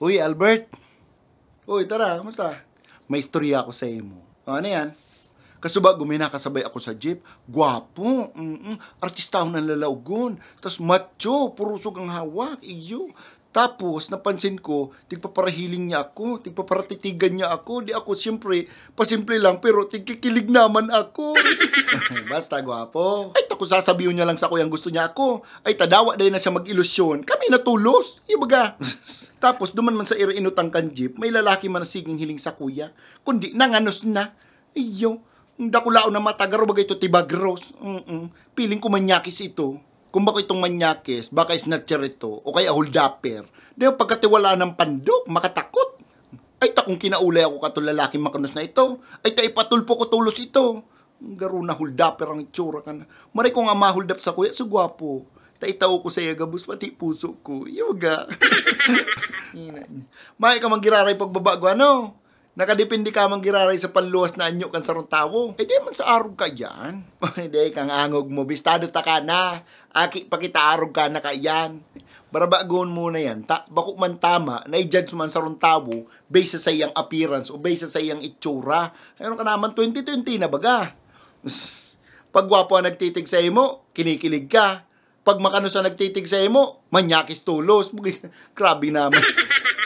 Uy, Albert. Uy, tara, kamusta? May istorya ako sa imo. O, oh, ano yan? Kasuba, gumina kasabay ako sa jeep. Gwapo. Mm-mm. Artista ako ng lalaugon. Tapos macho. Purusog ang hawak. Iyo. Tapos, napansin ko, tigpaparahiling niya ako, tigpaparatitigan niya ako. Di ako, siyempre, pasimple lang, pero tigkikilig naman ako. Basta, gwapo. Ay, tako sasabihin niya lang sa kuyang gusto niya ako. Ay, tadawa dahil na siya mag-ilusyon. Kami natulos. Ibaga. Tapos, duman man sa ira inutang kan jeep, may lalaki man na siging hiling sa kuya. Kundi, nanganos na. Iyo, dakulao na matagaro bagay ito tibagros. Mm-mm. Piling kumanyakis ito kung bako itong manyakis, baka snatcher ito, o kaya holdapper. Di ba pagkatiwala ng pandok, makatakot. Ay takong kinaulay ako katong lalaki makanos na ito. Ay ta ipatulpo ko tulos ito. Garo na holdapper ang itsura ka na. Maray kong ama holdap sa kuya, so guwapo. Ta itaw ko sa yagabus, pati puso ko. Yoga. May ka mangiraray pagbabago, ano? Nakadepende ka mang giraray sa panluwas na anyo kan sarong tawo. E di man sa arog ka dyan. Hindi, kang angog mo. Bistado ta ka na. Aki pakita arog ka na ka yan. mo na yan. Ta bako man tama, na-judge man sarong tawo based sa iyang appearance o based sa iyang itsura. Ayun ka naman, 2020 na baga. Pag gwapo ang nagtitig sa imo, kinikilig ka. Pag makano sa nagtitig sa imo, manyakis tulos. Grabe naman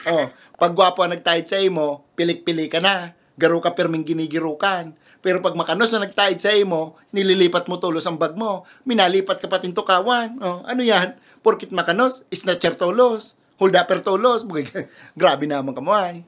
oh, pag gwapo ang nagtahid sa imo, pilik-pili ka na. Garo ka pirming ginigirukan. Pero pag makanos na nagtahid sa imo, nililipat mo tulos ang bag mo. Minalipat ka pating tukawan. Oh, ano yan? Porkit makanos, snatcher tulos. up tulos. Grabe naman kamuhay.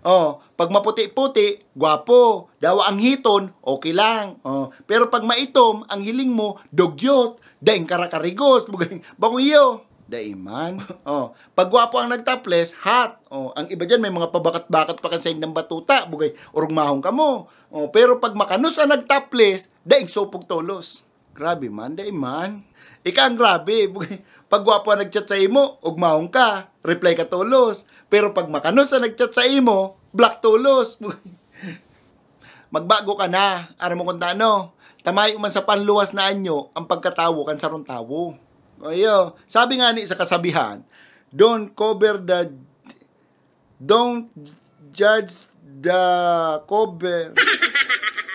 Oh, pag maputi-puti, gwapo. Dawa ang hiton, okay lang. Oh, pero pag maitom, ang hiling mo, dogyot. Daing karakarigos. Bagong iyo. Daiman. Oh, pagwapo ang nagtaples, hot. Oh, ang iba diyan may mga pabakat-bakat pa kan ng batuta, bugay urong mahong kamo. Oh, pero pag makanus ang nagtaples, daing supog tolos. Grabe man, daiman. Ika ang grabe, bugay pagwapo ang nagchat sa imo, ugmahong ka, reply ka tolos. Pero pag makanus ang nagchat sa imo, black tolos. Magbago ka na, aram mo kung ano. Tamay uman sa panluwas na anyo ang pagkatawo kan sarong tawo. Oyo, sabi nga ni sa kasabihan, don't cover the don't judge the cover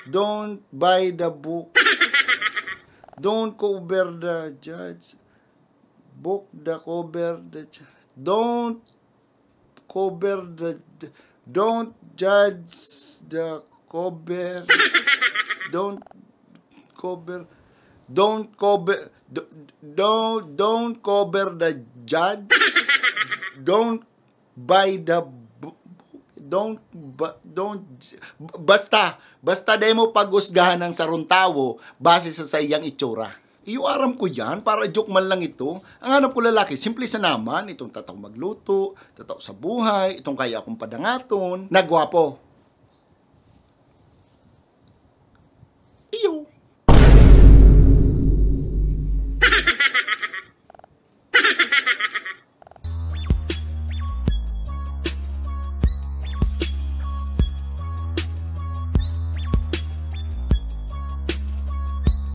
don't buy the book don't cover the judge book the cover the don't cover the don't judge the cover don't cover Don't cover don't don't cover the judge. Don't buy the don't don't basta basta demo pagusgahan ng saruntawo base sa sayang itsura. Iuaram ko yan para joke man lang ito. Ang hanap ko lalaki, simple sa naman, itong tataw magluto, tataw sa buhay, itong kaya akong padangaton, nagwapo. Iyo.